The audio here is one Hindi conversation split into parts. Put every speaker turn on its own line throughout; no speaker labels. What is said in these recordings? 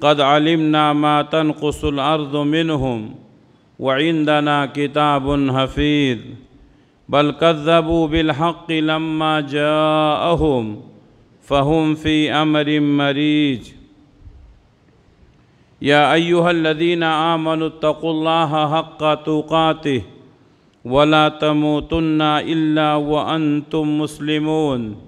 قد علمنا ما تنقص الأرض منهم وعندنا كتاب حفيظ بل كذبوا بالحق لما جاءهم فهم في أمر مريج يا أيها الذين آمنوا اتقوا الله حق تقاته ولا تموتن إلا وأنتم مسلمون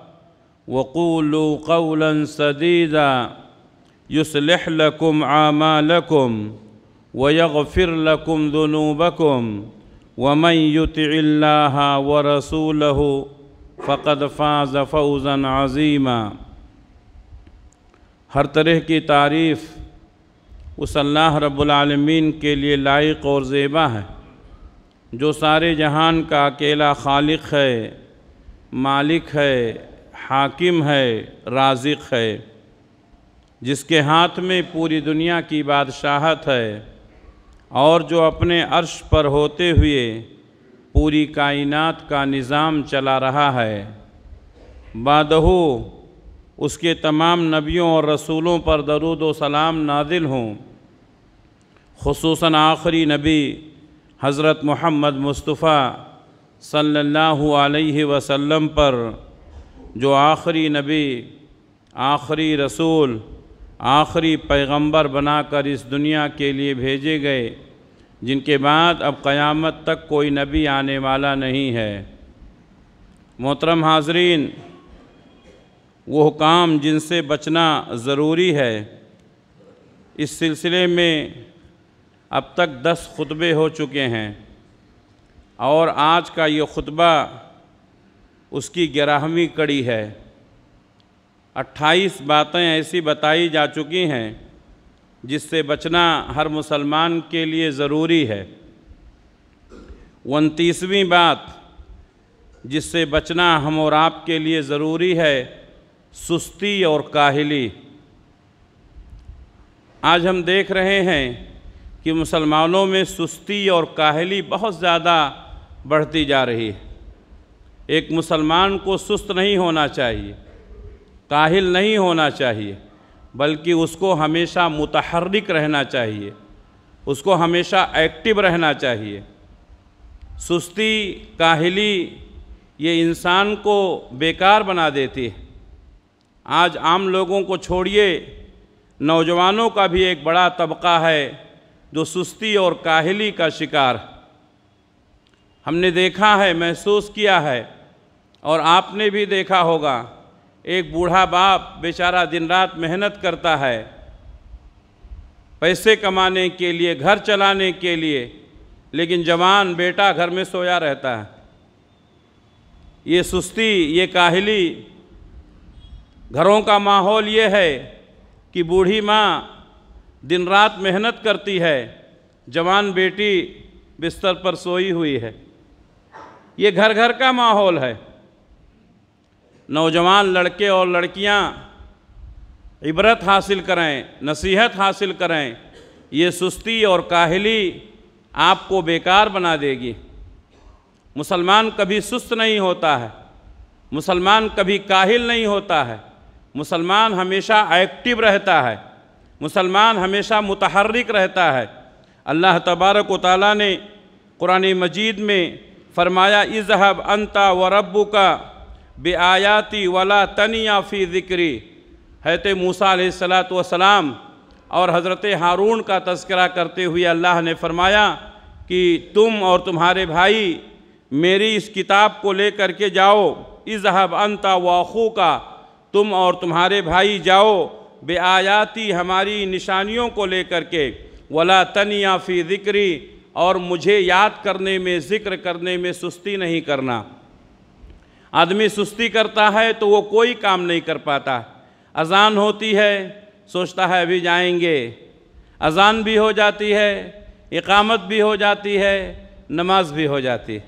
وقولوا قولا سديدا يصلح لكم اعمالكم ويغفر لكم ذنوبكم ومن يطع الله ورسوله फ़क़द फ़ाज़ फ़ौज़न अज़ीमा हर तरह की तारीफ़ उस अल्लाह रब्लमीन के लिए लायक और ज़ेबा है जो सारे जहान का अकेला खालिक है मालिक है हाकिम है राजिक है जिसके हाथ में पूरी दुनिया की बादशाहत है और जो अपने अर्श पर होते हुए पूरी कायनात का निज़ाम चला रहा है बादहू उसके तमाम नबियों और रसूलों पर दरुद सलाम नादिल हों खसूस आखिरी नबी हज़रत मोहम्मद मुस्तफ़ा सल्लल्लाहु अलैहि वसल्लम पर जो आखिरी नबी आखिरी रसूल आखिरी पैगंबर बनाकर इस दुनिया के लिए भेजे गए जिनके बाद अब क़यामत तक कोई नबी आने वाला नहीं है मोहतरम हाजरीन वो काम जिनसे बचना ज़रूरी है इस सिलसिले में अब तक दस खुतबे हो चुके हैं और आज का ये खुतबा उसकी ग्यारहवीं कड़ी है 28 बातें ऐसी बताई जा चुकी हैं जिससे बचना हर मुसलमान के लिए ज़रूरी है उनतीसवीं बात जिससे बचना हम और आप के लिए ज़रूरी है सुस्ती और काहली आज हम देख रहे हैं कि मुसलमानों में सुस्ती और काहली बहुत ज़्यादा बढ़ती जा रही है एक मुसलमान को सुस्त नहीं होना चाहिए काहिल नहीं होना चाहिए बल्कि उसको हमेशा मुतहरक रहना चाहिए उसको हमेशा एक्टिव रहना चाहिए सुस्ती काहली ये इंसान को बेकार बना देती है आज आम लोगों को छोड़िए नौजवानों का भी एक बड़ा तबका है जो सुस्ती और काहली का शिकार है हमने देखा है महसूस किया है और आपने भी देखा होगा एक बूढ़ा बाप बेचारा दिन रात मेहनत करता है पैसे कमाने के लिए घर चलाने के लिए लेकिन जवान बेटा घर में सोया रहता है ये सुस्ती ये काहली घरों का माहौल ये है कि बूढ़ी माँ दिन रात मेहनत करती है जवान बेटी बिस्तर पर सोई हुई है ये घर घर का माहौल है नौजवान लड़के और लड़कियां इबरत हासिल करें नसीहत हासिल करें ये सुस्ती और काहली आपको बेकार बना देगी मुसलमान कभी सुस्त नहीं होता है मुसलमान कभी काहिल नहीं होता है मुसलमान हमेशा एक्टिव रहता है मुसलमान हमेशा मुतहरक रहता है अल्लाह तबारक वाली ने कुरान मजीद में फरमाया इजहब अंता व रब्बू का बे आयाती वला तनिया फ़ी ज़िक्री हैत मूसा सलात और हज़रत हारून का तस्करा करते हुए अल्लाह ने फरमाया कि तुम और तुम्हारे भाई मेरी इस किताब को लेकर के जाओ इजहब अंता वाखू का तुम और तुम्हारे भाई जाओ बे आयाती हमारी निशानियों को लेकर के वला तनिया फ़ी ज़िक्री और मुझे याद करने में ज़िक्र करने में सुस्ती नहीं करना आदमी सुस्ती करता है तो वो कोई काम नहीं कर पाता अजान होती है सोचता है अभी जाएंगे अजान भी हो जाती है इकामत भी हो जाती है नमाज भी हो जाती है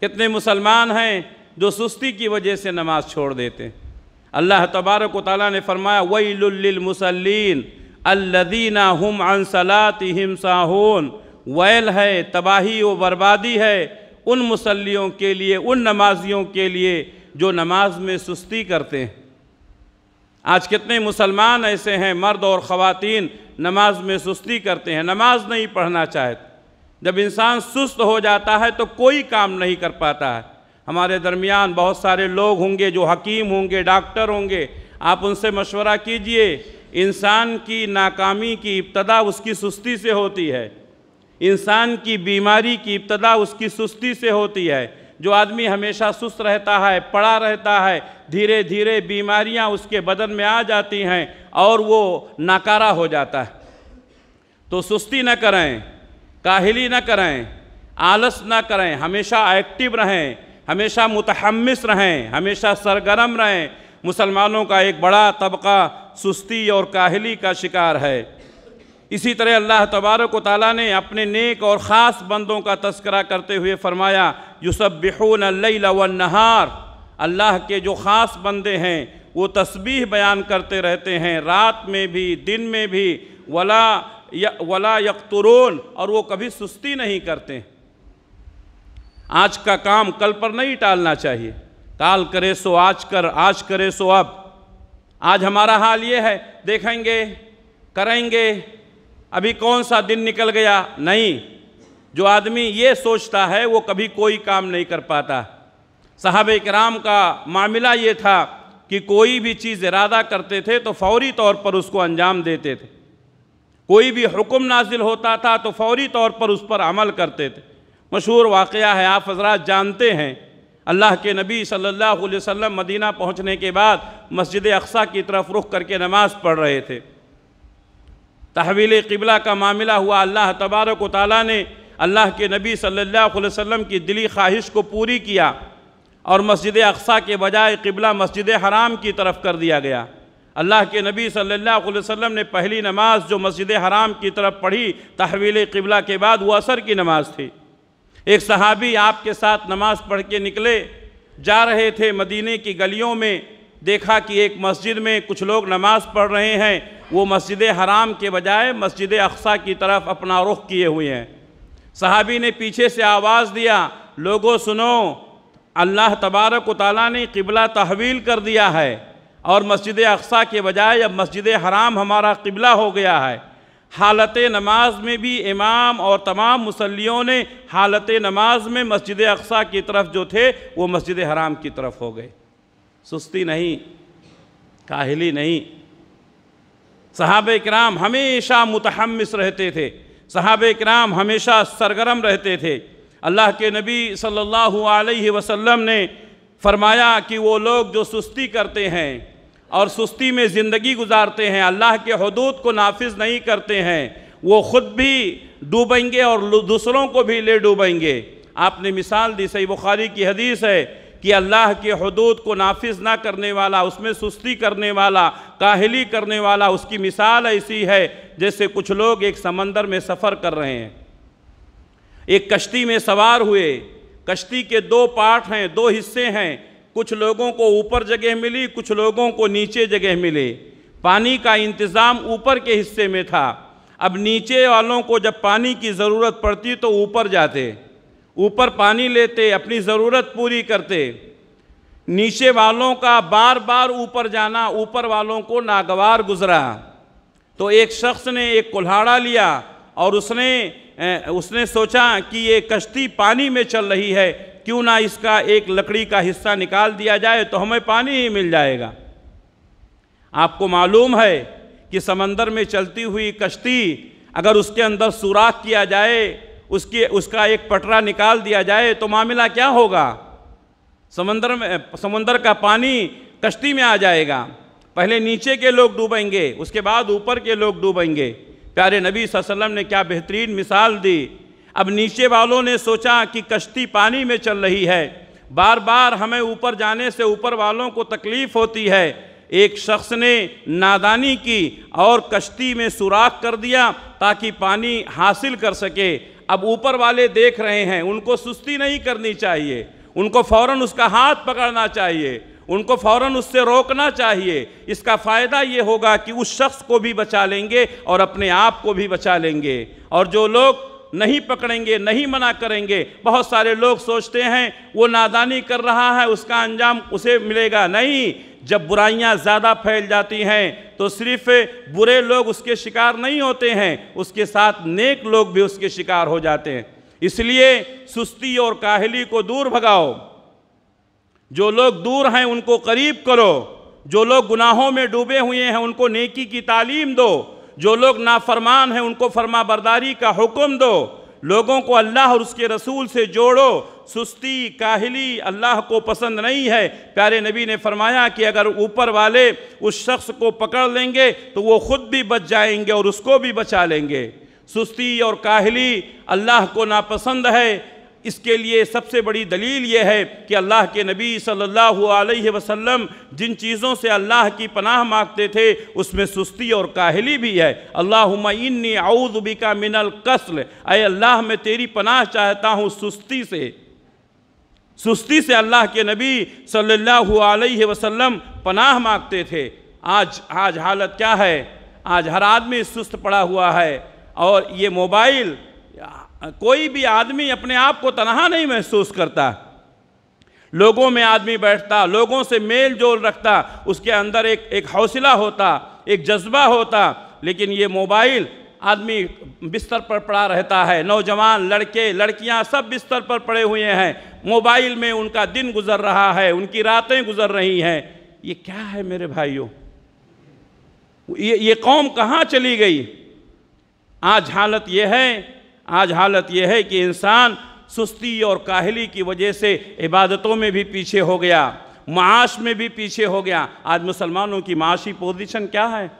कितने मुसलमान हैं जो सुस्ती की वजह से नमाज छोड़ देते हैं अल्लाह तबारक ताली ने फरमाया मुसलिन अल्लदीना हम अनसलात हिम साहून वैल है तबाही व बर्बादी है उन मुसलियों के लिए उन नमाजियों के लिए जो नमाज में सुस्ती करते हैं आज कितने मुसलमान ऐसे हैं मर्द और ख़वातीन नमाज में सुस्ती करते हैं नमाज नहीं पढ़ना चाहते जब इंसान सुस्त हो जाता है तो कोई काम नहीं कर पाता है हमारे दरमियान बहुत सारे लोग होंगे जो हकीम होंगे डॉक्टर होंगे आप उनसे मशवरा कीजिए इंसान की नाकामी की इब्तदा उसकी सुस्ती से होती है इंसान की बीमारी की इब्तदा उसकी सुस्ती से होती है जो आदमी हमेशा सुस्त रहता है पड़ा रहता है धीरे धीरे बीमारियां उसके बदन में आ जाती हैं और वो नाकारा हो जाता है तो सुस्ती न करें काहली न करें आलस न करें हमेशा एक्टिव रहें हमेशा मुतहमस रहें हमेशा सरगर्म रहें मुसलमानों का एक बड़ा तबका सुस्ती और काहली का शिकार है इसी तरह अल्लाह तबारक ताली ने अपने नेक और ख़ास बंदों का तस्करा करते हुए फरमाया यूसब बिहून अल्लाहार अल्लाह के जो ख़ास बंदे हैं वो तस्बीह बयान करते रहते हैं रात में भी दिन में भी वला या, वला यकतरून और वो कभी सुस्ती नहीं करते आज का काम कल पर नहीं टालना चाहिए काल करे सो आज कर आज करे सो अब आज हमारा हाल ये है देखेंगे करेंगे अभी कौन सा दिन निकल गया नहीं जो आदमी ये सोचता है वो कभी कोई काम नहीं कर पाता साहब कराम का मामला ये था कि कोई भी चीज़ इरादा करते थे तो फौरी तौर पर उसको अंजाम देते थे कोई भी हुक्म नाजिल होता था तो फौरी तौर पर उस पर अमल करते थे मशहूर वाक़ है आप हजरात जानते हैं अल्लाह के नबी सल्लल्लाहु अलैहि वसल्लम मदीना पहुंचने के बाद मस्जिद अक्सा की तरफ रुख करके नमाज़ पढ़ रहे थे तहवील किबला का मामला हुआ अल्लाह तबारक ताली ने अल्लाह के नबी सल्लल्लाहु अलैहि वसल्लम की दिली ख्वाहिश को पूरी किया और मस्जिद अक्सा के बजाय किबला मस्जिद हराम की तरफ कर दिया गया अल्लाह के नबी सल्लल्लाहु अलैहि वसल्लम ने पहली नमाज जो मस्जिद हराम की तरफ पढ़ी तहवील किबला के बाद वो असर की नमाज थी एक सहाबी आपके साथ नमाज पढ़ के निकले जा रहे थे मदीने की गलियों में देखा कि एक मस्जिद में कुछ लोग नमाज़ पढ़ रहे हैं वो मस्जिद हराम के बजाय मस्जिद अक्सा की तरफ अपना रुख किए हुए हैं सहाबी ने पीछे से आवाज़ दिया लोगों सुनो अल्लाह तबारक ताली ने किबला तहवील कर दिया है और मस्जिद अक्सा के बजाय अब मस्जिद हराम हमारा किबला हो गया है हालत नमाज में भी इमाम और तमाम मुसलियों ने हालत नमाज में मस्जिद अक्सा की तरफ जो थे वो मस्जिद हराम की तरफ हो गए सुस्ती नहीं काहली नहीं साहब कराम हमेशा मुतहमस रहते थे सहाब कराम हमेशा सरगरम रहते थे अल्लाह के नबी सल्लल्लाहु अलैहि वसल्लम ने फरमाया कि वो लोग जो सुस्ती करते हैं और सुस्ती में ज़िंदगी गुजारते हैं अल्लाह के हदूद को नाफिज नहीं करते हैं वो ख़ुद भी डूबेंगे और दूसरों को भी ले डूबेंगे आपने मिसाल दी सही बुखारी की हदीस है कि अल्लाह के हदूद को नाफिज ना करने वाला उसमें सुस्ती करने वाला काहली करने वाला उसकी मिसाल ऐसी है जैसे कुछ लोग एक समंदर में सफ़र कर रहे हैं एक कश्ती में सवार हुए कश्ती के दो पार्ट हैं दो हिस्से हैं कुछ लोगों को ऊपर जगह मिली कुछ लोगों को नीचे जगह मिले पानी का इंतज़ाम ऊपर के हिस्से में था अब नीचे वालों को जब पानी की ज़रूरत पड़ती तो ऊपर जाते ऊपर पानी लेते अपनी ज़रूरत पूरी करते नीचे वालों का बार बार ऊपर जाना ऊपर वालों को नागवार गुजरा तो एक शख्स ने एक कुल्हाड़ा लिया और उसने उसने सोचा कि ये कश्ती पानी में चल रही है क्यों ना इसका एक लकड़ी का हिस्सा निकाल दिया जाए तो हमें पानी ही मिल जाएगा आपको मालूम है कि समंदर में चलती हुई कश्ती अगर उसके अंदर सुराख किया जाए उसकी उसका एक पटरा निकाल दिया जाए तो मामला क्या होगा समंदर में समंदर का पानी कश्ती में आ जाएगा पहले नीचे के लोग डूबेंगे उसके बाद ऊपर के लोग डूबेंगे प्यारे नबी वसल्लम ने क्या बेहतरीन मिसाल दी अब नीचे वालों ने सोचा कि कश्ती पानी में चल रही है बार बार हमें ऊपर जाने से ऊपर वालों को तकलीफ़ होती है एक शख्स ने नादानी की और कश्ती में सुराख कर दिया ताकि पानी हासिल कर सके अब ऊपर वाले देख रहे हैं उनको सुस्ती नहीं करनी चाहिए उनको फौरन उसका हाथ पकड़ना चाहिए उनको फौरन उससे रोकना चाहिए इसका फ़ायदा ये होगा कि उस शख्स को भी बचा लेंगे और अपने आप को भी बचा लेंगे और जो लोग नहीं पकड़ेंगे नहीं मना करेंगे बहुत सारे लोग सोचते हैं वो नादानी कर रहा है उसका अंजाम उसे मिलेगा नहीं जब बुराइयां ज़्यादा फैल जाती हैं तो सिर्फ बुरे लोग उसके शिकार नहीं होते हैं उसके साथ नेक लोग भी उसके शिकार हो जाते हैं इसलिए सुस्ती और काहली को दूर भगाओ जो लोग दूर हैं उनको करीब करो जो लोग गुनाहों में डूबे हुए हैं उनको नेकी की तालीम दो जो लोग नाफरमान हैं उनको फरमा बरदारी का हुक्म दो लोगों को अल्लाह और उसके रसूल से जोड़ो सुस्ती काहली अल्लाह को पसंद नहीं है प्यारे नबी ने फरमाया कि अगर ऊपर वाले उस शख्स को पकड़ लेंगे तो वो खुद भी बच जाएंगे और उसको भी बचा लेंगे सुस्ती और काहली अल्लाह को नापसंद है इसके लिए सबसे बड़ी दलील ये है कि अल्लाह के नबी सल्लल्लाहु अलैहि वसल्लम जिन चीज़ों से अल्लाह की पनाह मांगते थे उसमें सुस्ती और काहली भी है अल्लाह इन्नी आउदबिका मिनल कसल अय अल्लाह मैं तेरी पनाह चाहता हूँ सुस्ती से सुस्ती से अल्लाह के नबी सल्लल्लाहु अलैहि वसल्लम पनाह मांगते थे आज आज हालत क्या है आज हर आदमी सुस्त पड़ा हुआ है और ये मोबाइल कोई भी आदमी अपने आप को तनहा नहीं महसूस करता लोगों में आदमी बैठता लोगों से मेल जोल रखता उसके अंदर एक एक हौसला होता एक जज्बा होता लेकिन ये मोबाइल आदमी बिस्तर पर पड़ा रहता है नौजवान लड़के लड़कियां सब बिस्तर पर पड़े हुए हैं मोबाइल में उनका दिन गुजर रहा है उनकी रातें गुजर रही हैं ये क्या है मेरे भाइयों ये ये कौम कहाँ चली गई आज हालत ये है आज हालत यह है कि इंसान सुस्ती और काहली की वजह से इबादतों में भी पीछे हो गया माश में भी पीछे हो गया आज मुसलमानों की माशी पोजीशन क्या है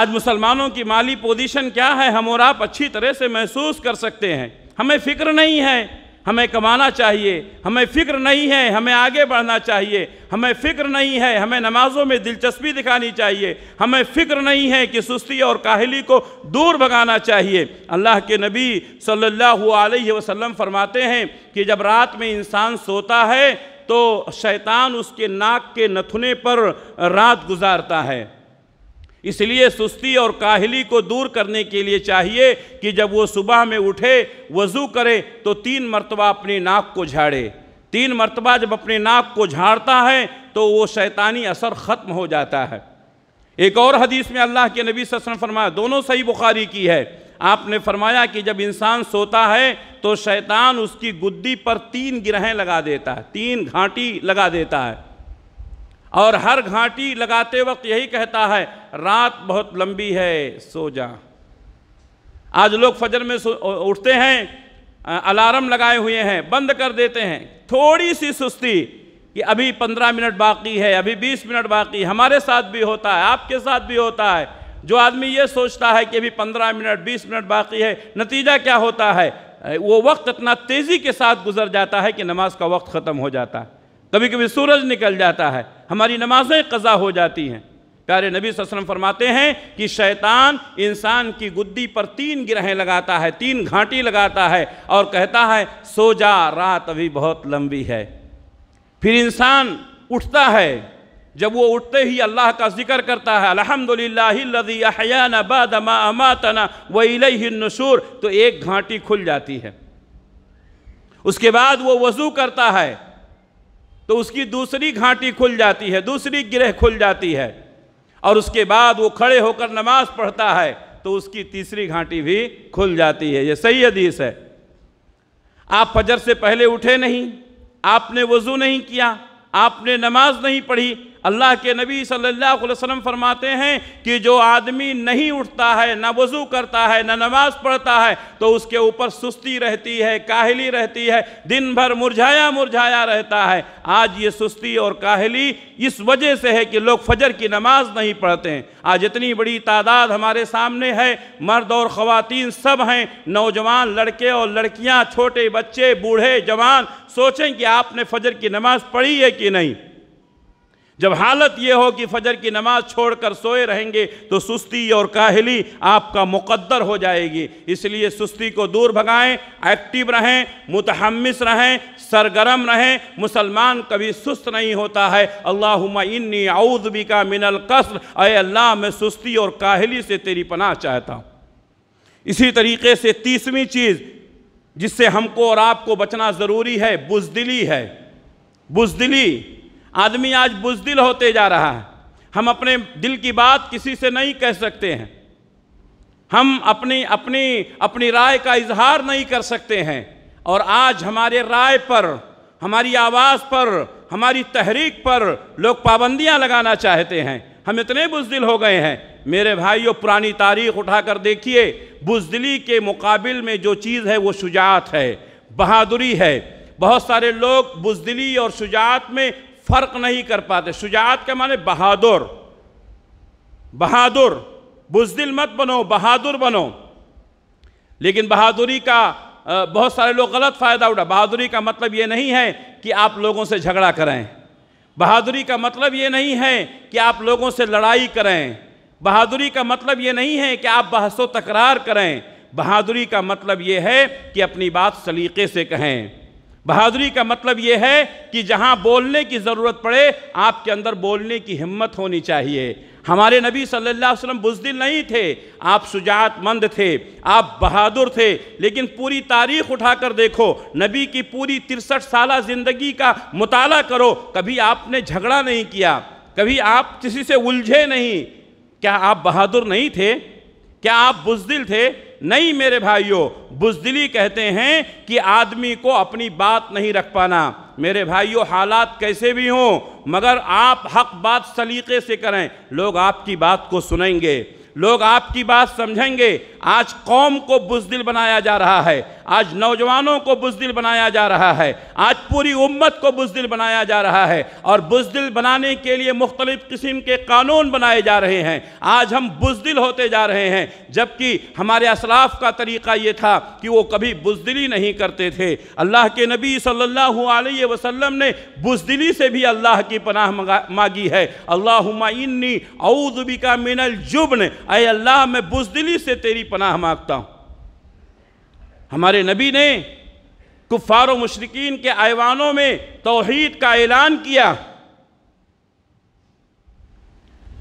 आज मुसलमानों की माली पोजीशन क्या है हम और आप अच्छी तरह से महसूस कर सकते हैं हमें फिक्र नहीं है हमें कमाना चाहिए हमें फ़िक्र नहीं है हमें आगे बढ़ना चाहिए हमें फ़िक्र नहीं है हमें नमाज़ों में दिलचस्पी दिखानी चाहिए हमें फ़िक्र नहीं है कि सुस्ती और काहली को दूर भगाना चाहिए अल्लाह के नबी सल्लल्लाहु अलैहि वसल्लम फरमाते हैं कि जब रात में इंसान सोता है तो शैतान उसके नाक के नथुने पर रात गुजारता है इसलिए सुस्ती और काहली को दूर करने के लिए चाहिए कि जब वो सुबह में उठे वज़ू करे तो तीन मरतबा अपनी नाक को झाड़े तीन मरतबा जब अपने नाक को झाड़ता है तो वो शैतानी असर ख़त्म हो जाता है एक और हदीस में अल्लाह के नबी ससन फरमाया दोनों सही बुखारी की है आपने फरमाया कि जब इंसान सोता है तो शैतान उसकी गुद्दी पर तीन गिरहें लगा देता है तीन घाटी लगा देता है और हर घाटी लगाते वक्त यही कहता है रात बहुत लंबी है सो जा आज लोग फजर में उठते हैं अलार्म लगाए हुए हैं बंद कर देते हैं थोड़ी सी सुस्ती कि अभी पंद्रह मिनट बाकी है अभी बीस मिनट बाकी हमारे साथ भी होता है आपके साथ भी होता है जो आदमी ये सोचता है कि अभी पंद्रह मिनट बीस मिनट बाकी है नतीजा क्या होता है वो वक्त इतना तेज़ी के साथ गुजर जाता है कि नमाज का वक्त ख़त्म हो जाता है कभी कभी सूरज निकल जाता है हमारी नमाजें कज़ा हो जाती हैं प्यारे नबी वसल्लम फरमाते हैं कि शैतान इंसान की गुद्दी पर तीन गिरहें लगाता है तीन घाटी लगाता है और कहता है सो जा रात अभी बहुत लंबी है फिर इंसान उठता है जब वो उठते ही अल्लाह का जिक्र करता है अलहमदिल्लाजीन बादमा अमातना वसूर तो एक घाटी खुल जाती है उसके बाद वो वज़ू करता है तो उसकी दूसरी घाटी खुल जाती है दूसरी गिरह खुल जाती है और उसके बाद वो खड़े होकर नमाज पढ़ता है तो उसकी तीसरी घाटी भी खुल जाती है ये सही हदीस है आप फजर से पहले उठे नहीं आपने वज़ू नहीं किया आपने नमाज नहीं पढ़ी अल्लाह के नबी सल्लल्लाहु अलैहि वसल्लम फरमाते हैं कि जो आदमी नहीं उठता है ना वज़ू करता है ना नमाज पढ़ता है तो उसके ऊपर सुस्ती रहती है काहली रहती है दिन भर मुरझाया मुरझाया रहता है आज ये सुस्ती और काहली इस वजह से है कि लोग फजर की नमाज नहीं पढ़ते हैं आज इतनी बड़ी तादाद हमारे सामने है मर्द और ख़वातीन सब हैं नौजवान लड़के और लड़कियाँ छोटे बच्चे बूढ़े जवान सोचें कि आपने फजर की नमाज पढ़ी है कि नहीं जब हालत यह हो कि फजर की नमाज छोड़कर सोए रहेंगे तो सुस्ती और काहली आपका मुकद्दर हो जाएगी इसलिए सुस्ती को दूर भगाएं एक्टिव रहें मुतहमस रहें सरगरम रहें मुसलमान कभी सुस्त नहीं होता है अल्लाह इन्नी आउदबी का मिनल कसर अय अल्लाह मैं सुस्ती और काहली से तेरी पनाह चाहता हूँ इसी तरीके से तीसवीं चीज़ जिससे हमको और आपको बचना ज़रूरी है बुजदिली है बुजदिली आदमी आज बुजदिल होते जा रहा है हम अपने दिल की बात किसी से नहीं कह सकते हैं हम अपनी अपनी अपनी राय का इजहार नहीं कर सकते हैं और आज हमारे राय पर हमारी आवाज़ पर हमारी तहरीक पर लोग पाबंदियां लगाना चाहते हैं हम इतने बुजदिल हो गए हैं मेरे भाइयों पुरानी तारीख उठा कर देखिए बुजदली के मुकाबिल में जो चीज़ है वो शुजात है बहादुरी है बहुत सारे लोग बुजदली और शुजात में फ़र्क नहीं कर पाते शुजात के माने बहादुर बहादुर बुजदिल मत बनो बहादुर बनो लेकिन बहादुरी का बहुत सारे लोग गलत फ़ायदा उठा बहादुरी का मतलब ये नहीं है कि आप लोगों से झगड़ा करें बहादुरी का मतलब ये नहीं है कि आप लोगों से लड़ाई करें बहादुरी का मतलब ये नहीं है कि आप बहसो तकरार करें बहादुरी का मतलब ये है कि अपनी बात सलीके से कहें बहादुरी का मतलब ये है कि जहाँ बोलने की ज़रूरत पड़े आपके अंदर बोलने की हिम्मत होनी चाहिए हमारे नबी सल्लल्लाहु अलैहि वसल्लम बुजदिल नहीं थे आप शुजातमंद थे आप बहादुर थे लेकिन पूरी तारीख उठाकर देखो नबी की पूरी तिरसठ साल ज़िंदगी का मुताला करो कभी आपने झगड़ा नहीं किया कभी आप किसी से उलझे नहीं क्या आप बहादुर नहीं थे क्या आप बुजदिल थे नहीं मेरे भाइयों बुजदिली कहते हैं कि आदमी को अपनी बात नहीं रख पाना मेरे भाइयों हालात कैसे भी हों मगर आप हक बात सलीके से करें लोग आपकी बात को सुनेंगे लोग आपकी बात समझेंगे आज कौम को बुजदिल बनाया जा रहा है आज नौजवानों को बुजदिल बनाया जा रहा है आज पूरी उम्मत को बुजदिल बनाया जा रहा है और बुजदिल बनाने के लिए मुख्तलिफ़ किस्म के कानून बनाए जा रहे हैं आज हम बुजदिल होते जा रहे हैं जबकि हमारे असलाफ का तरीक़ा ये था कि वो कभी बुजदिली नहीं करते थे अल्लाह के नबी सल्लल्लाहु अलैहि वसल्लम ने बुजदिली से भी अल्लाह की पनाह मांगी है अल्लाहुमा इन्नी औदबिका मिनल जुबन अय अल्लाह मैं बुजदिली से तेरी पनाह मांगता हूँ हमारे नबी ने कुफ़ार मशरकिन के ऐवानों में तोहद का ऐलान किया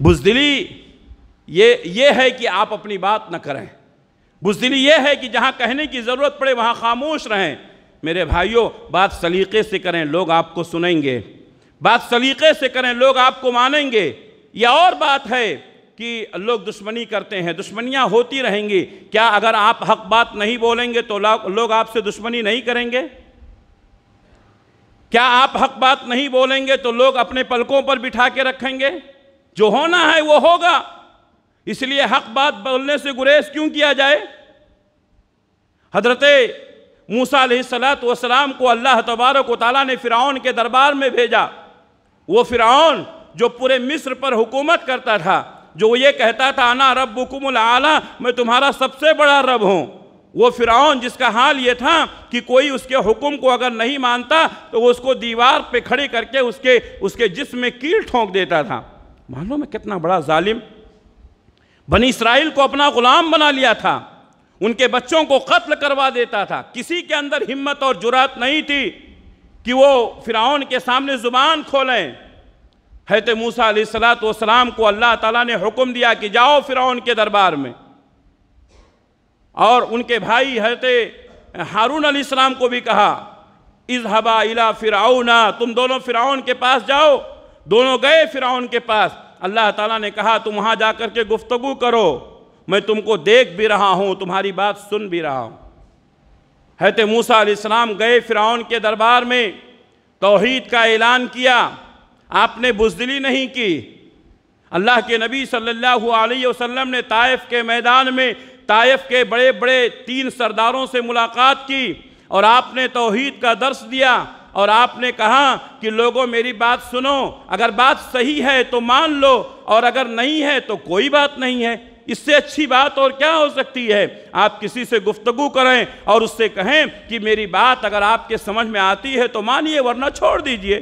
बुजदिली ये ये है कि आप अपनी बात न करें बुजदिली ये है कि जहाँ कहने की ज़रूरत पड़े वहाँ खामोश रहें मेरे भाइयों बात सलीके से करें लोग आपको सुनेंगे बात सलीके से करें लोग आपको मानेंगे यह और बात है कि लोग दुश्मनी करते हैं दुश्मनियां होती रहेंगी क्या अगर आप हक बात नहीं बोलेंगे तो लोग आपसे दुश्मनी नहीं करेंगे क्या आप हक बात नहीं बोलेंगे तो लोग अपने पलकों पर बिठा के रखेंगे जो होना है वो होगा इसलिए हक बात बोलने से गुरेज क्यों किया जाए हजरत मूसा सलात वसलाम को अल्लाह तबारक ताली ने फ़िरौन के दरबार में भेजा वो फ़िरौन जो पूरे मिस्र पर हुकूमत करता था जो ये कहता था आना रब बुकुमुल आला मैं तुम्हारा सबसे बड़ा रब हूँ वो फिरौन जिसका हाल ये था कि कोई उसके हुक्म को अगर नहीं मानता तो वो उसको दीवार पे खड़े करके उसके उसके जिस्म में कील ठोंक देता था लो मैं कितना बड़ा जालिम बनी इसराइल को अपना गुलाम बना लिया था उनके बच्चों को कत्ल करवा देता था किसी के अंदर हिम्मत और जुरात नहीं थी कि वो फिरौन के सामने ज़ुबान खोलें हैत मूसा सलात को अल्लाह ताला ने हुक्म दिया कि जाओ फ़िरौन के दरबार में और उनके भाई हैत हारून सलाम को भी कहा इज हबा इला फ़िरौना तुम दोनों फ़िरौन के पास जाओ दोनों गए फ़िरौन के पास अल्लाह ताला ने कहा तुम वहाँ जा कर के गुफ्तु करो मैं तुमको देख भी रहा हूँ तुम्हारी बात सुन भी रहा हूँ हैत मूसा सलाम गए फ़िरौन के दरबार में तोहहीद का ऐलान किया आपने बुजदिली नहीं की अल्लाह के नबी सल्लल्लाहु अलैहि वसल्लम ने ताइफ के मैदान में ताइफ के बड़े बड़े तीन सरदारों से मुलाकात की और आपने तोहद का दर्श दिया और आपने कहा कि लोगों मेरी बात सुनो अगर बात सही है तो मान लो और अगर नहीं है तो कोई बात नहीं है इससे अच्छी बात और क्या हो सकती है आप किसी से गुफ्तगु करें और उससे कहें कि मेरी बात अगर आपके समझ में आती है तो मानिए वरना छोड़ दीजिए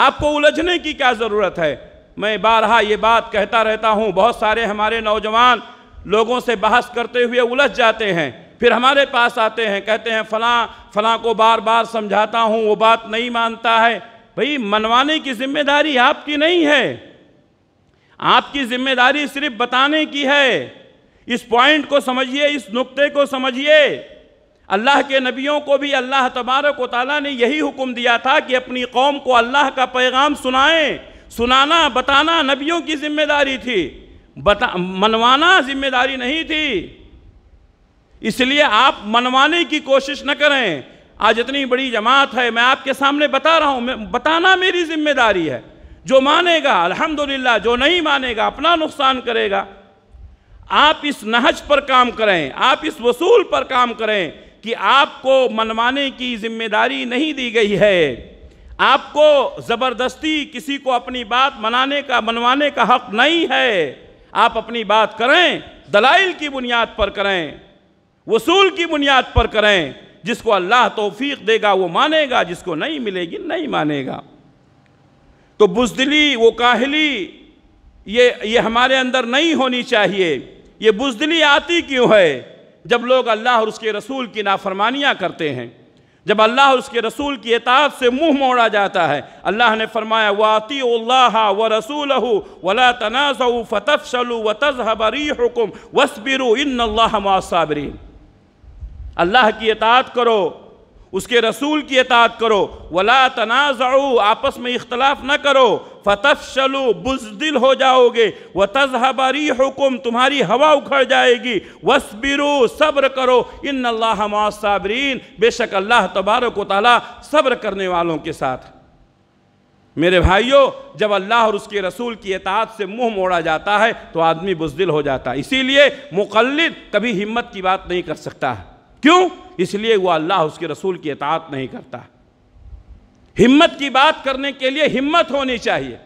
आपको उलझने की क्या ज़रूरत है मैं बारहा ये बात कहता रहता हूँ बहुत सारे हमारे नौजवान लोगों से बहस करते हुए उलझ जाते हैं फिर हमारे पास आते हैं कहते हैं फलां फलां को बार बार समझाता हूँ वो बात नहीं मानता है भाई मनवाने की जिम्मेदारी आपकी नहीं है आपकी जिम्मेदारी सिर्फ बताने की है इस पॉइंट को समझिए इस नुक्ते को समझिए अल्लाह के नबियों को भी अल्लाह तबारक वाली ने यही हुक्म दिया था कि अपनी कौम को अल्लाह का पैगाम सुनाएं सुनाना बताना नबियों की जिम्मेदारी थी बता मनवाना जिम्मेदारी नहीं थी इसलिए आप मनवाने की कोशिश न करें आज इतनी बड़ी जमात है मैं आपके सामने बता रहा हूँ बताना मेरी जिम्मेदारी है जो मानेगा अल्हम्दुलिल्लाह जो नहीं मानेगा अपना नुकसान करेगा आप इस नहज पर काम करें आप इस वसूल पर काम करें कि आपको मनवाने की जिम्मेदारी नहीं दी गई है आपको ज़बरदस्ती किसी को अपनी बात मनाने का मनवाने का हक नहीं है आप अपनी बात करें दलाइल की बुनियाद पर करें वसूल की बुनियाद पर करें जिसको अल्लाह तोफीक देगा वो मानेगा जिसको नहीं मिलेगी नहीं मानेगा तो बुजदली वो काहली ये ये हमारे अंदर नहीं होनी चाहिए ये बुजदली आती क्यों है जब लोग अल्लाह और उसके रसूल की नाफरमानियाँ करते हैं जब अल्लाह और उसके रसूल की एतात से मुंह मोड़ा जाता है अल्लाह ने फरमाया वाती व रसूल वला तनासऊ फ़तफ़लू व तजहबरी हुकुम वसबिर इन अल्लाह अल्लाह की एतात करो उसके रसूल की अतात करो वला तनाज़ाऊ आपस में इख्तलाफ न करो फतफशलु बुजदिल हो जाओगे व तजहबारी हुकुम तुम्हारी हवा उखड़ जाएगी वसबिरु सब्र करो इन अल्लाह साबरीन बेशक अल्लाह तबारक ताली सब्र करने वालों के साथ मेरे भाइयों जब अल्लाह और उसके रसूल की एतात से मुंह मोड़ा जाता है तो आदमी बुजदिल हो जाता है इसीलिए मुकलद कभी हिम्मत की बात नहीं कर सकता है क्यों इसलिए वो अल्लाह उसके रसूल की इतात नहीं करता हिम्मत की बात करने के लिए हिम्मत होनी चाहिए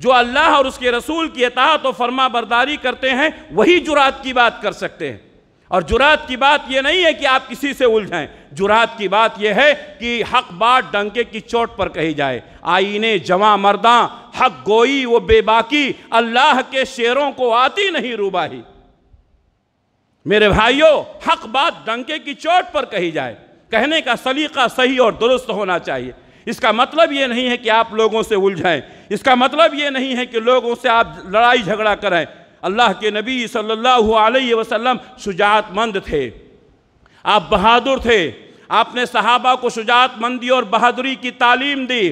जो अल्लाह और उसके रसूल की इतात और फर्मा बरदारी करते हैं वही जुरात की बात कर सकते हैं और जुरात की बात यह नहीं है कि आप किसी से उलझाएं जुरात की बात यह है कि हक बात डंके की चोट पर कही जाए आईने जवा मर्दा हक गोई वो बेबाकी अल्लाह के शेरों को आती नहीं रूबाही मेरे भाइयों हक बात डंके की चोट पर कही जाए कहने का सलीका सही और दुरुस्त होना चाहिए इसका मतलब ये नहीं है कि आप लोगों से उलझाएं इसका मतलब ये नहीं है कि लोगों से आप लड़ाई झगड़ा करें अल्लाह के नबी सल्लल्लाहु अलैहि वसल्लम शुजातमंद थे आप बहादुर थे आपने सहाबा को शुजातमंदी और बहादुरी की तालीम दी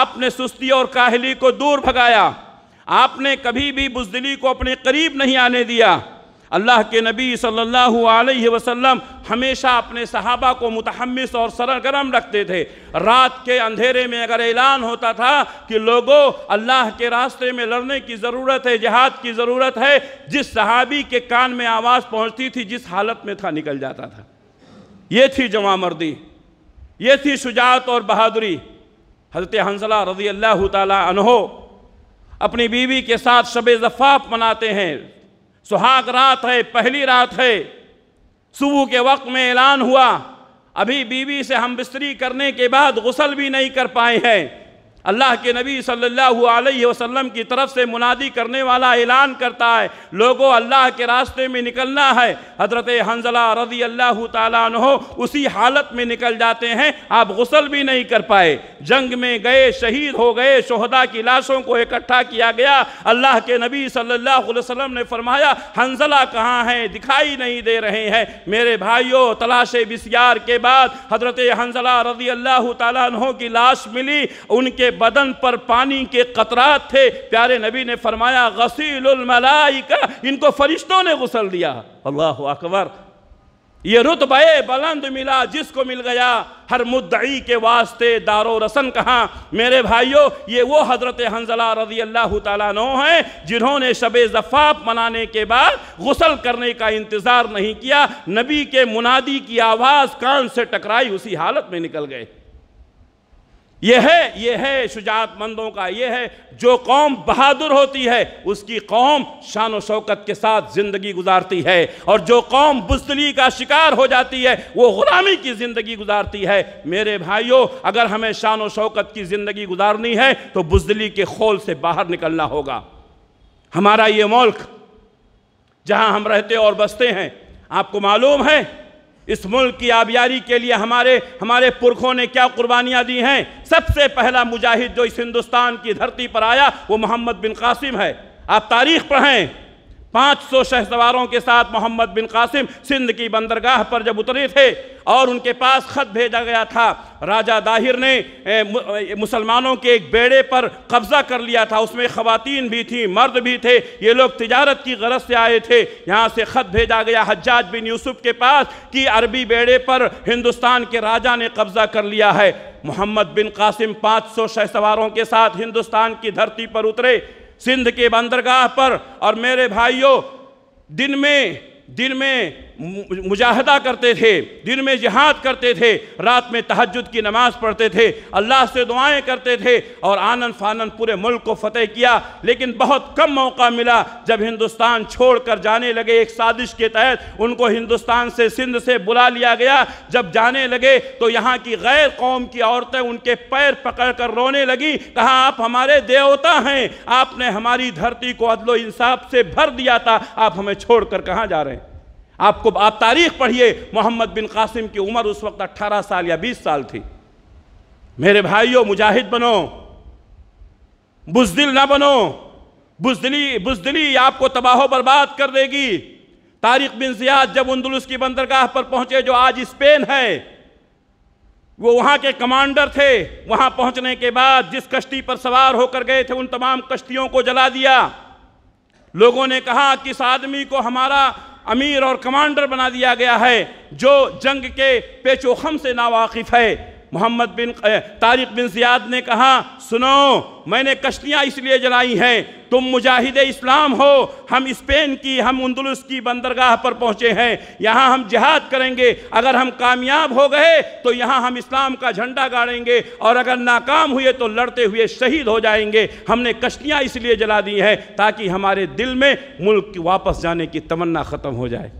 आपने सुस्ती और काहली को दूर भगाया आपने कभी भी बुजदिली को अपने करीब नहीं आने दिया अल्लाह के नबी सल्लल्लाहु अलैहि वसल्लम हमेशा अपने सहाबा को मुतहमस और सरगरम रखते थे रात के अंधेरे में अगर ऐलान होता था कि लोगों अल्लाह के रास्ते में लड़ने की ज़रूरत है जहाद की ज़रूरत है जिस सहाबी के कान में आवाज़ पहुँचती थी जिस हालत में था निकल जाता था ये थी जमा मर्दी ये थी शुजात और बहादुरी हजरत हंसला रजी अल्लाह तहो अपनी बीवी के साथ शब जफ़ाफ मनाते हैं सुहाग रात है पहली रात है सुबह के वक्त में ऐलान हुआ अभी बीवी से हम बिस्तरी करने के बाद गसल भी नहीं कर पाए हैं अल्लाह के नबी सल्लल्लाहु अलैहि वसल्लम की तरफ से मुनादी करने वाला ऐलान करता है लोगों अल्लाह के रास्ते में निकलना है हजरत हंजला रजी अल्लाह तहो उसी हालत में निकल जाते हैं आप गुसल भी नहीं कर पाए जंग में गए शहीद हो गए शहदा की लाशों को इकट्ठा किया गया अल्लाह के नबी सल्लल्लाहु अलैहि वसल्लम ने फरमाया हंजला कहाँ है दिखाई नहीं दे रहे हैं मेरे भाइयों तलाश बिसियार के बाद हजरत हंजला रजी अल्लाह तहों की लाश मिली उनके बदन पर पानी के कतरात थे प्यारे नबी ने फरमाया गसीलमलाइका इनको फरिश्तों ने गुसल दिया अल्लाह अकबर ये रुतबे बुलंद मिला जिसको मिल गया हर मुद्दई के वास्ते दारो रसन कहाँ मेरे भाइयों ये वो हज़रत हंजला रजी अल्लाह तनो हैं जिन्होंने शब जफ़ाफ मनाने के बाद गुसल करने का इंतज़ार नहीं किया नबी के मुनादी की आवाज़ कान से टकराई उसी हालत में निकल गए यह है यह है शुजात मंदों का यह है जो कौम बहादुर होती है उसकी कौम शान शौकत के साथ ज़िंदगी गुजारती है और जो कौम बुजली का शिकार हो जाती है वो ग़ुलामी की ज़िंदगी गुजारती है मेरे भाइयों अगर हमें शान शौकत की ज़िंदगी गुजारनी है तो बुजदली के खोल से बाहर निकलना होगा हमारा ये मुल्क जहाँ हम रहते और बसते हैं आपको मालूम है इस मुल्क की आबियारी के लिए हमारे हमारे पुरखों ने क्या कुर्बानियां दी हैं सबसे पहला मुजाहिद जो इस हिंदुस्तान की धरती पर आया वो मोहम्मद बिन कासिम है आप तारीख पढ़ें 500 शहसवारों के साथ मोहम्मद बिन कासिम सिंध की बंदरगाह पर जब उतरे थे और उनके पास ख़त भेजा गया था राजा दाहिर ने मुसलमानों के एक बेड़े पर कब्ज़ा कर लिया था उसमें ख़वातीन भी थी मर्द भी थे ये लोग तिजारत की गरज से आए थे यहाँ से ख़त भेजा गया हज्जाज बिन यूसुफ के पास कि अरबी बेड़े पर हिंदुस्तान के राजा ने कब्ज़ा कर लिया है मोहम्मद बिन कासिम सौ शहसवारों के साथ हिंदुस्तान की धरती पर उतरे सिंध के बंदरगाह पर और मेरे भाइयों दिन में दिन में मुजाहदा करते थे दिन में जहाद करते थे रात में तहजद की नमाज़ पढ़ते थे अल्लाह से दुआएं करते थे और आनंद फानंद पूरे मुल्क को फतेह किया लेकिन बहुत कम मौका मिला जब हिंदुस्तान छोड़कर जाने लगे एक साजिश के तहत उनको हिंदुस्तान से सिंध से बुला लिया गया जब जाने लगे तो यहाँ की गैर कौम की औरतें उनके पैर पकड़ कर रोने लगी कहा आप हमारे देवता हैं आपने हमारी धरती को अदलो इंसाफ से भर दिया था आप हमें कर कहाँ जा रहे हैं आपको आप तारीख पढ़िए मोहम्मद बिन कासिम की उम्र उस वक्त 18 साल या 20 साल थी मेरे भाइयों मुजाहिद बनो बुजदिल ना बनो बुजदली बुजदली आपको तबाह बर्बाद कर देगी तारिक बिन जियाद जब उन्दुलुस की बंदरगाह पर पहुंचे जो आज स्पेन है वो वहाँ के कमांडर थे वहाँ पहुँचने के बाद जिस कश्ती पर सवार होकर गए थे उन तमाम कश्तियों को जला दिया लोगों ने कहा कि इस आदमी को हमारा अमीर और कमांडर बना दिया गया है जो जंग के पेचोखम से नावाकिफ है Muhammad bin Tariq bin Ziyad ने कहा सुनो मैंने कश्तियाँ इसलिए जलाई हैं तुम मुजाहिद इस्लाम हो हम स्पेन की हम उन्दुलस की बंदरगाह पर पहुँचे हैं यहाँ हम जिहाद करेंगे अगर हम कामयाब हो गए तो यहाँ हम इस्लाम का झंडा गाड़ेंगे और अगर नाकाम हुए तो लड़ते हुए शहीद हो जाएंगे हमने कश्तियाँ इसलिए जला दी हैं ताकि हमारे दिल में मुल्क वापस जाने की तमन्ना ख़त्म हो जाए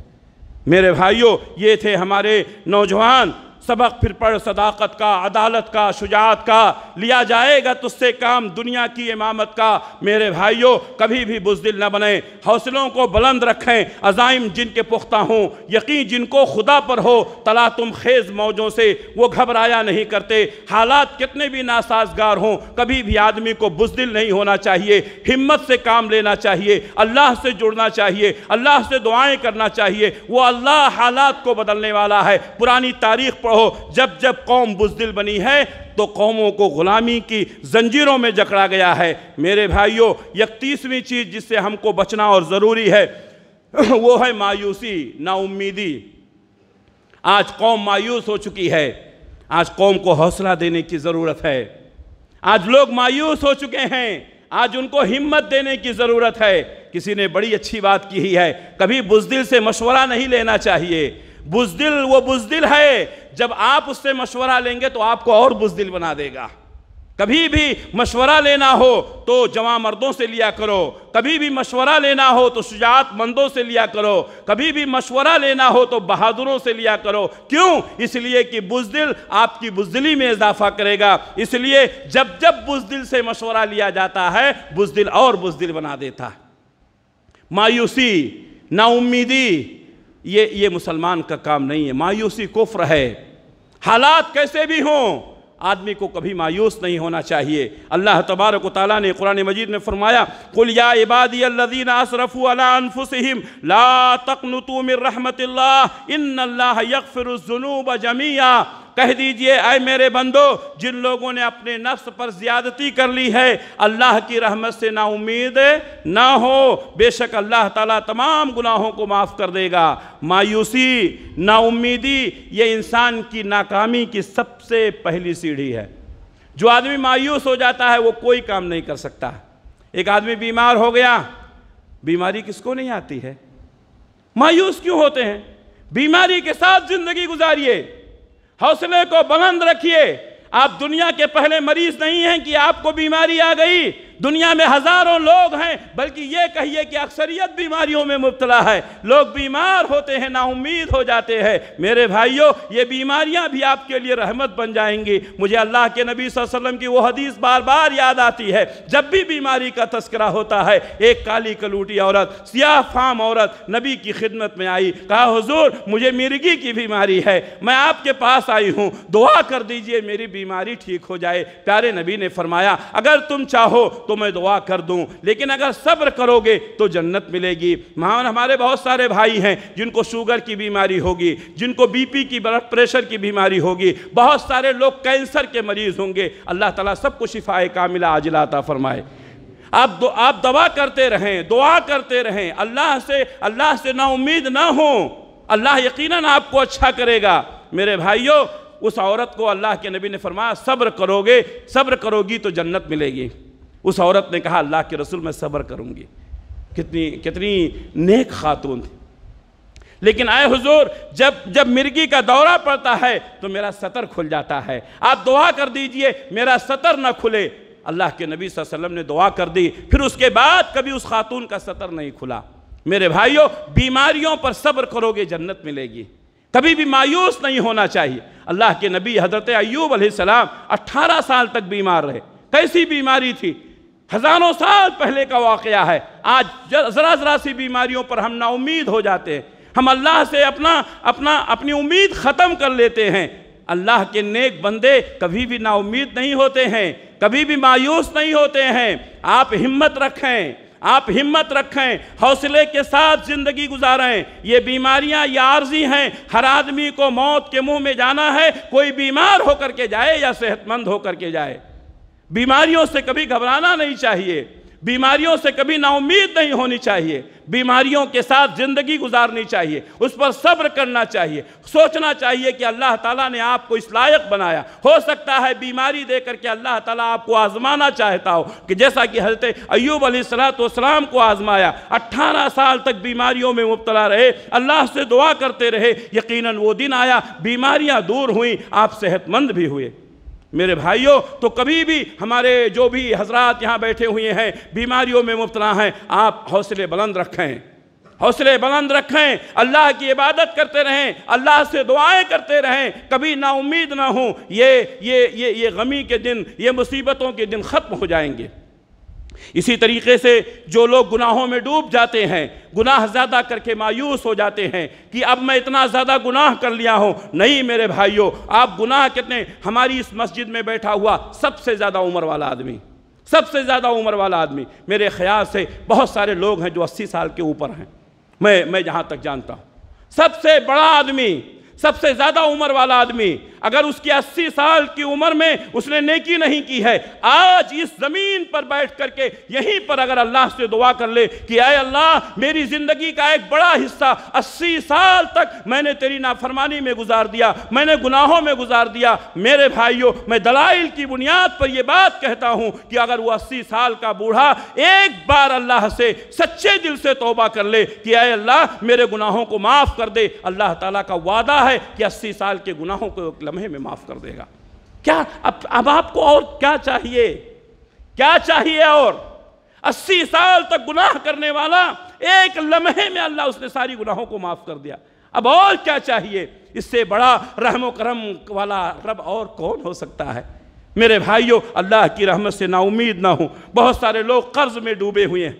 मेरे भाइयों ये थे हमारे नौजवान सबक फिर पढ़ सदाकत का अदालत का शुजात का लिया जाएगा तुझसे काम दुनिया की इमामत का मेरे भाइयों कभी भी बुजदिल न बने हौसलों को बुलंद रखें अजाइम जिनके पुख्ता हों यकीन जिनको खुदा पर हो तला तुम खेज मौजों से वो घबराया नहीं करते हालात कितने भी नासाजगार हों कभी भी आदमी को बुजदिल नहीं होना चाहिए हिम्मत से काम लेना चाहिए अल्लाह से जुड़ना चाहिए अल्लाह से दुआएं करना चाहिए वो अल्लाह हालात को बदलने वाला है पुरानी तारीख पढ़ो हो जब जब कौम बुजदिल बनी है तो कौमों को ग़ुलामी की जंजीरों में जकड़ा गया है मेरे भाइयों इकतीसवीं चीज़ जिससे हमको बचना और ज़रूरी है वो है मायूसी नाउमीदी आज कौम मायूस हो चुकी है आज कौम को हौसला देने की ज़रूरत है आज लोग मायूस हो चुके हैं आज उनको हिम्मत देने की ज़रूरत है किसी ने बड़ी अच्छी बात की है कभी बुजदिल से मशवरा नहीं लेना चाहिए बुजदिल वो बुजदिल है जब आप उससे मशवरा लेंगे तो आपको और बुजदिल बना देगा कभी भी मशवरा लेना हो तो जवा मर्दों से लिया करो कभी भी मशवरा लेना हो तो शुजात मंदों से लिया करो कभी भी मशवरा लेना हो तो बहादुरों से लिया करो क्यों इसलिए कि बुजदिल आपकी बुजदिली में इजाफा करेगा इसलिए जब जब बुजदिल से मशवरा लिया जाता है बुजदिल और बुजदिल बना देता मायूसी नाउमीदी ये ये मुसलमान का काम नहीं है मायूसी कुफ्र है हालात कैसे भी हों आदमी को कभी मायूस नहीं होना चाहिए अल्लाह तबारक ताली ने कुरान मजीद में फरमाया कुल या इबादी अल्लादीन आसरफ़ुलाफ़ुसम ला तकनतुमिर रहमत इन यकफ़िरजुनूब जमिया कह दीजिए आए मेरे बंदो जिन लोगों ने अपने नफ्स पर ज्यादती कर ली है अल्लाह की रहमत से ना उम्मीद ना हो बेशक अल्लाह ताला तमाम गुनाहों को माफ़ कर देगा मायूसी उम्मीदी ये इंसान की नाकामी की सबसे पहली सीढ़ी है जो आदमी मायूस हो जाता है वो कोई काम नहीं कर सकता एक आदमी बीमार हो गया बीमारी किसको नहीं आती है मायूस क्यों होते हैं बीमारी के साथ ज़िंदगी गुजारिए हौसले को बुलंद रखिए आप दुनिया के पहले मरीज नहीं हैं कि आपको बीमारी आ गई दुनिया में हज़ारों लोग हैं बल्कि ये कहिए कि अक्सरियत बीमारियों में मुबतला है लोग बीमार होते हैं उम्मीद हो जाते हैं मेरे भाइयों ये बीमारियां भी आपके लिए रहमत बन जाएंगी मुझे अल्लाह के नबी वसल्लम की वो हदीस बार बार याद आती है जब भी बीमारी का तस्करा होता है एक काली कलूटी औरत सियाह फाम औरत नबी की खिदमत में आई कहा हुजूर मुझे मिर्गी की बीमारी है मैं आपके पास आई हूँ दुआ कर दीजिए मेरी बीमारी ठीक हो जाए प्यारे नबी ने फरमाया अगर तुम चाहो तो मैं दुआ कर दूं लेकिन अगर सब्र करोगे तो जन्नत मिलेगी महान हमारे बहुत सारे भाई हैं जिनको शुगर की बीमारी होगी जिनको बीपी की ब्लड प्रेशर की बीमारी होगी बहुत सारे लोग कैंसर के मरीज होंगे अल्लाह ताला कुछ शिफाए का मिला आजिलाता फरमाए आप दो आप दवा करते रहें दुआ करते रहें अल्लाह से अल्लाह से ना उम्मीद ना हो अल्लाह यकीन आपको अच्छा करेगा मेरे भाइयों उस औरत को अल्लाह के नबी ने फरमाया सब्र करोगे सब्र करोगी तो जन्नत मिलेगी उस औरत ने कहा अल्लाह के रसूल मैं सब्र करूंगी कितनी कितनी नेक खातून थी लेकिन आए हुजूर जब जब मिर्गी का दौरा पड़ता है तो मेरा सतर खुल जाता है आप दुआ कर दीजिए मेरा सतर ना खुले अल्लाह के नबी वसल्लम ने दुआ कर दी फिर उसके बाद कभी उस खातून का सतर नहीं खुला मेरे भाइयों बीमारियों पर सब्र करोगे जन्नत मिलेगी कभी भी मायूस नहीं होना चाहिए अल्लाह के नबी हजरत अयूब अलैहिस्सलाम 18 साल तक बीमार रहे कैसी बीमारी थी हजारों साल पहले का वाक़ है आज ज़रा ज़रा सी बीमारियों पर हम नाउमीद हो जाते हैं हम अल्लाह से अपना अपना अपनी उम्मीद ख़त्म कर लेते हैं अल्लाह के नेक बंदे कभी भी नाउमीद नहीं होते हैं कभी भी मायूस नहीं होते हैं आप हिम्मत रखें आप हिम्मत रखें हौसले के साथ ज़िंदगी गुजारें ये बीमारियां या आर्जी हैं हर आदमी को मौत के मुंह में जाना है कोई बीमार होकर के जाए या सेहतमंद होकर के जाए बीमारियों से कभी घबराना नहीं चाहिए बीमारियों से कभी नाउमीद नहीं होनी चाहिए बीमारियों के साथ ज़िंदगी गुजारनी चाहिए उस पर सब्र करना चाहिए सोचना चाहिए कि अल्लाह ताला ने आपको इस लायक बनाया हो सकता है बीमारी दे करके अल्लाह ताला आपको आज़माना चाहता हो कि जैसा कि हजरत अयूब सलाम को आज़माया अट्ठारह साल तक बीमारियों में मुबतला रहे अल्लाह से दुआ करते रहे यकीन वो दिन आया बीमारियाँ दूर हुई आप सेहतमंद भी हुए मेरे भाइयों तो कभी भी हमारे जो भी हजरात यहाँ बैठे हुए हैं बीमारियों में मुबतला हैं आप हौसले बुलंद रखें हौसले बुलंद रखें अल्लाह की इबादत करते रहें अल्लाह से दुआएं करते रहें कभी ना उम्मीद ना हो ये ये ये ये गमी के दिन ये मुसीबतों के दिन ख़त्म हो जाएंगे इसी तरीके से जो लोग गुनाहों में डूब जाते हैं गुनाह ज़्यादा करके मायूस हो जाते हैं कि अब मैं इतना ज़्यादा गुनाह कर लिया हूँ नहीं मेरे भाइयों आप गुनाह कितने हमारी इस मस्जिद में बैठा हुआ सबसे ज़्यादा उम्र वाला आदमी सबसे ज़्यादा उम्र वाला आदमी मेरे ख्याल से बहुत सारे लोग हैं जो अस्सी साल के ऊपर हैं मैं मैं जहाँ तक जानता हूँ सबसे बड़ा आदमी सबसे ज़्यादा उम्र वाला आदमी अगर उसकी 80 साल की उम्र में उसने नेकी नहीं की है आज इस ज़मीन पर बैठ करके यहीं पर अगर अल्लाह से दुआ कर ले कि आए अल्लाह मेरी ज़िंदगी का एक बड़ा हिस्सा 80 साल तक मैंने तेरी नाफरमानी में गुजार दिया मैंने गुनाहों में गुजार दिया मेरे भाइयों मैं दलाइल की बुनियाद पर यह बात कहता हूँ कि अगर वह अस्सी साल का बूढ़ा एक बार अल्लाह से सच्चे दिल से तोबा कर ले कि आए अल्लाह मेरे गुनाहों को माफ़ कर दे अल्लाह तला का वादा है है कि अस्सी साल के गुनाहों को लम्हे में माफ़ कर देगा क्या अब अब आपको और क्या चाहिए क्या चाहिए और अस्सी साल तक गुनाह करने वाला एक लम्हे में अल्लाह उसने सारी गुनाहों को माफ़ कर दिया अब और क्या चाहिए इससे बड़ा रहमो करम वाला रब और कौन हो सकता है मेरे भाइयों अल्लाह की रहमत से ना उम्मीद ना हो बहुत सारे लोग कर्ज में डूबे हुए हैं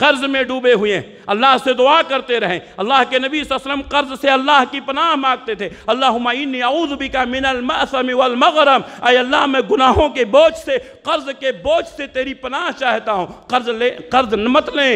कर्ज में डूबे हुए हैं अल्लाह से दुआ करते रहें अल्लाह के नबी वसम कर्ज से अल्लाह की पनाह मांगते थे अल्लाहबिका का मिनलमगरम अल्लाह मैं गुनाहों के बोझ से कर्ज के बोझ से तेरी पनाह चाहता हूँ कर्ज ले कर्ज मत लें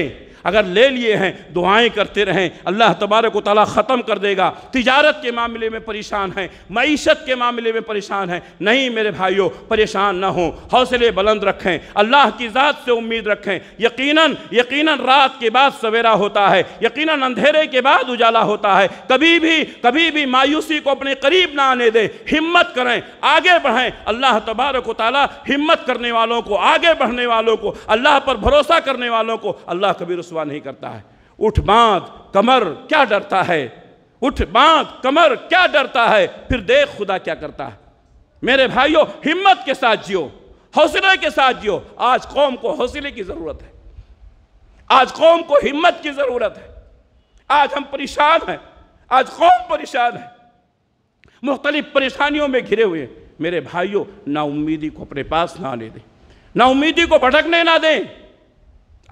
अगर ले लिए हैं दुआएं करते रहें अल्लाह तबारक ताली ख़त्म कर देगा तिजारत के मामले में परेशान हैं मीशत के मामले में परेशान हैं नहीं मेरे भाइयों परेशान ना हों हौसले बुलंद रखें अल्लाह की ज़ात से उम्मीद रखें यकीन यकीन रात के बाद सवेरा होता है यकीन अंधेरे के बाद उजाला होता है कभी भी कभी भी मायूसी को अपने करीब ना आने दें हिम्मत करें आगे बढ़ें अल्लाह तबारक ताली हिम्मत करने वालों को आगे बढ़ने वालों को अल्लाह पर भरोसा करने वालों को अल्लाह कबीर रुसवा नहीं करता है उठ बांध कमर क्या डरता है उठ बांध कमर क्या डरता है फिर देख खुदा क्या करता है मेरे भाइयों हिम्मत के साथ जियो हौसले के साथ जियो आज कौम को हौसले की ज़रूरत है आज कौम को हिम्मत की ज़रूरत है आज हम परेशान हैं आज कौम परेशान है मुख्तलिफ परेशानियों में घिरे हुए मेरे भाइयों ना उम्मीदी को अपने पास ना आने दें उम्मीदी को भटकने ना दें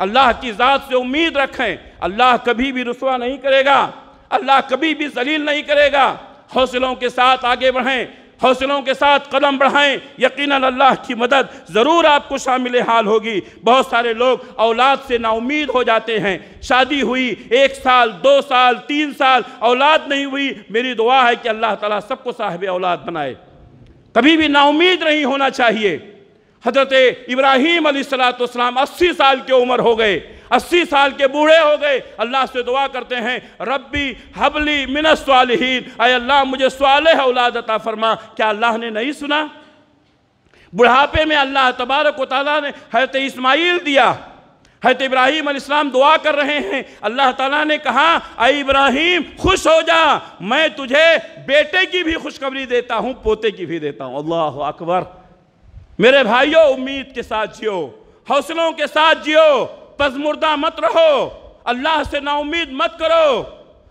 अल्लाह की ज़ात से उम्मीद रखें अल्लाह कभी भी रसुआ नहीं करेगा अल्लाह कभी भी जलील नहीं करेगा हौसलों के साथ आगे बढ़ें हौसलों के साथ कदम बढ़ाएं यकीन अल्लाह की मदद ज़रूर आपको शामिल हाल होगी बहुत सारे लोग औलाद से नाउमीद हो जाते हैं शादी हुई एक साल दो साल तीन साल औलाद नहीं हुई मेरी दुआ है कि अल्लाह ताला सबको साहिब औलाद बनाए कभी भी नाउमीद नहीं होना चाहिए हजरत इब्राहिम सलाम अस्सी साल की उम्र हो गए अस्सी साल के बूढ़े हो गए अल्लाह से दुआ करते हैं रब्बी हबली मिनस स्वालहीन अय अल्लाह मुझे सवाल औलाद अता फरमा क्या अल्लाह ने नहीं सुना बुढ़ापे में अल्लाह तबारक वाली ने हैत इस्माइल दिया हैत इब्राहिम अलैहिस्सलाम दुआ कर रहे हैं अल्लाह ताला ने कहा अय इब्राहिम खुश हो जा मैं तुझे बेटे की भी खुशखबरी देता हूँ पोते की भी देता हूँ अल्लाह अकबर मेरे भाइयों उम्मीद के साथ जियो हौसलों के साथ जियो पजमुर्दा मत रहो अल्लाह से नाउमीद मत करो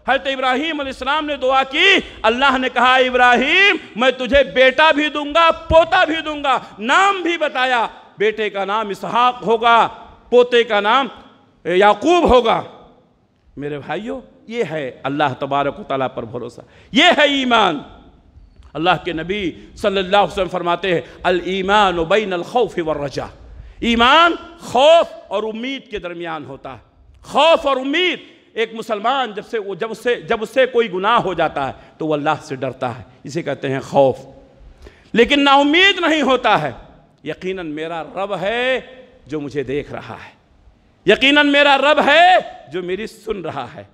हजरत इब्राहिम अलैहिस्सलाम ने दुआ की अल्लाह ने कहा इब्राहिम मैं तुझे बेटा भी दूंगा पोता भी दूंगा नाम भी बताया बेटे का नाम इसहाक होगा पोते का नाम याकूब होगा मेरे भाइयों ये है अल्लाह तबारक तला पर भरोसा ये है ईमान अल्लाह के नबी सल्लल्लाहु अलैहि वसल्लम फरमाते हैं अल ईमान बैन खौफ व रजा ईमान खौफ और उम्मीद के दरमियान होता है खौफ और उम्मीद एक मुसलमान जब से वो जब उससे जब उससे कोई गुनाह हो जाता है तो वह अल्लाह से डरता है इसे कहते हैं खौफ लेकिन उम्मीद नहीं होता है यकीनन मेरा रब है जो मुझे देख रहा है यकीनन मेरा रब है जो मेरी सुन रहा है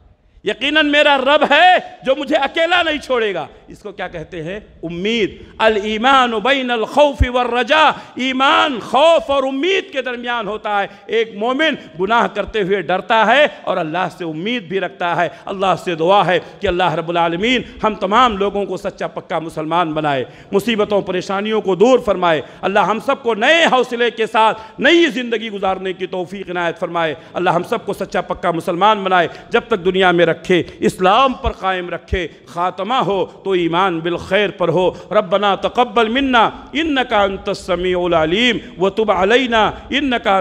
यकीनन मेरा रब है जो मुझे अकेला नहीं छोड़ेगा इसको क्या कहते हैं उम्मीद अल ईमान उबैन अल खौफ व रजा ईमान खौफ और उम्मीद के दरमियान होता है एक मोमिन गुनाह करते हुए डरता है और अल्लाह से उम्मीद भी रखता है अल्लाह से दुआ है कि अल्लाह रबालमीन हम तमाम लोगों को सच्चा पक्का मुसलमान बनाए मुसीबतों परेशानियों को दूर फरमाए अल्लाह हम सबको नए हौसले के साथ नई ज़िंदगी गुजारने की तोफ़ी इनायत फरमाए अल्लाह हम सबको सच्चा पक्का मुसलमान बनाए जब तक दुनिया में रखे इस्लाम पर कायम रखे ख़ात्मा हो तो ईमान बिलखैर पर हो रबना तकबल मन्ना इन का अंतसमीम व तुब अलना इन का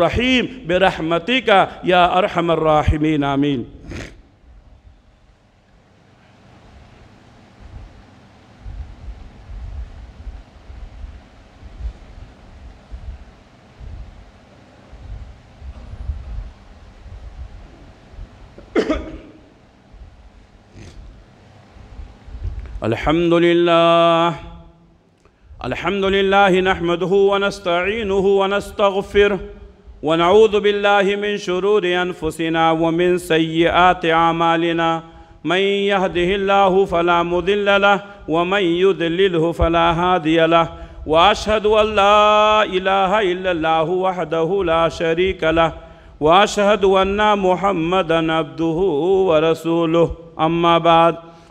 रहीम बेरहमती का या अरहमर्राहमीन आमीन الحمد لله الحمد لله نحمده ونستعينه ونستغفره ونعوذ بالله من شرور أنفسنا ومن سيئات أعمالنا من يهده الله فلا مضل له ومن يضلله فلا هادي له وأشهد أن لا إله إلا الله وحده لا شريك له وأشهد أن محمدًا عبده ورسوله أما بعد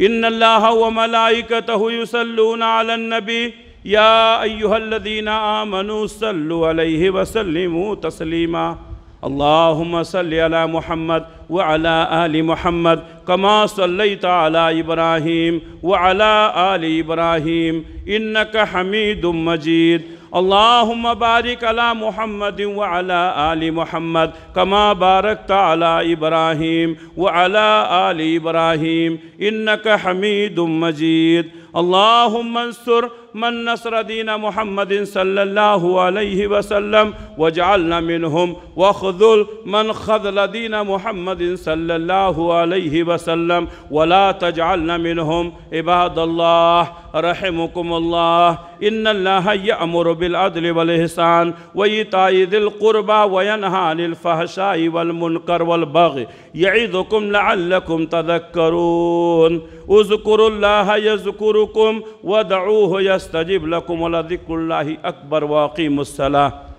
इन अल्लाह वमलाइकतुसल्लूनबी या अयुहल्लदीना मनुसल्लि वसलम तसलीमा अल्लाहुम्म सल्लि अला मुहम्मद व अला आलि मुहम्मद कमा सल्लैत अला इब्राहीम व अला आलि इब्राहीम इन्नक हमीदुम मजीद अल्लाहुम्मा बारिक अला मोहम्मद व अला आली मोहम्मद कमा बारक अला इब्राहीम व अला आली इब्राहीम इन्नक हमीद मजीद اللهم انصر من نصر دين محمد صلى الله عليه وسلم واجعلنا منهم واخذل من خذل دين محمد صلى الله عليه وسلم ولا تجعلنا منهم عباد الله رحمكم الله إن الله يأمر بالعدل والإحسان وإيتاء ذي القربى وينهى عن الفحشاء والمنكر والبغي يعظكم لعلكم تذكرون اذكروا الله يذكركم ودعوه يستجب لكم ولذكر الله أكبر وأقيموا الصلاة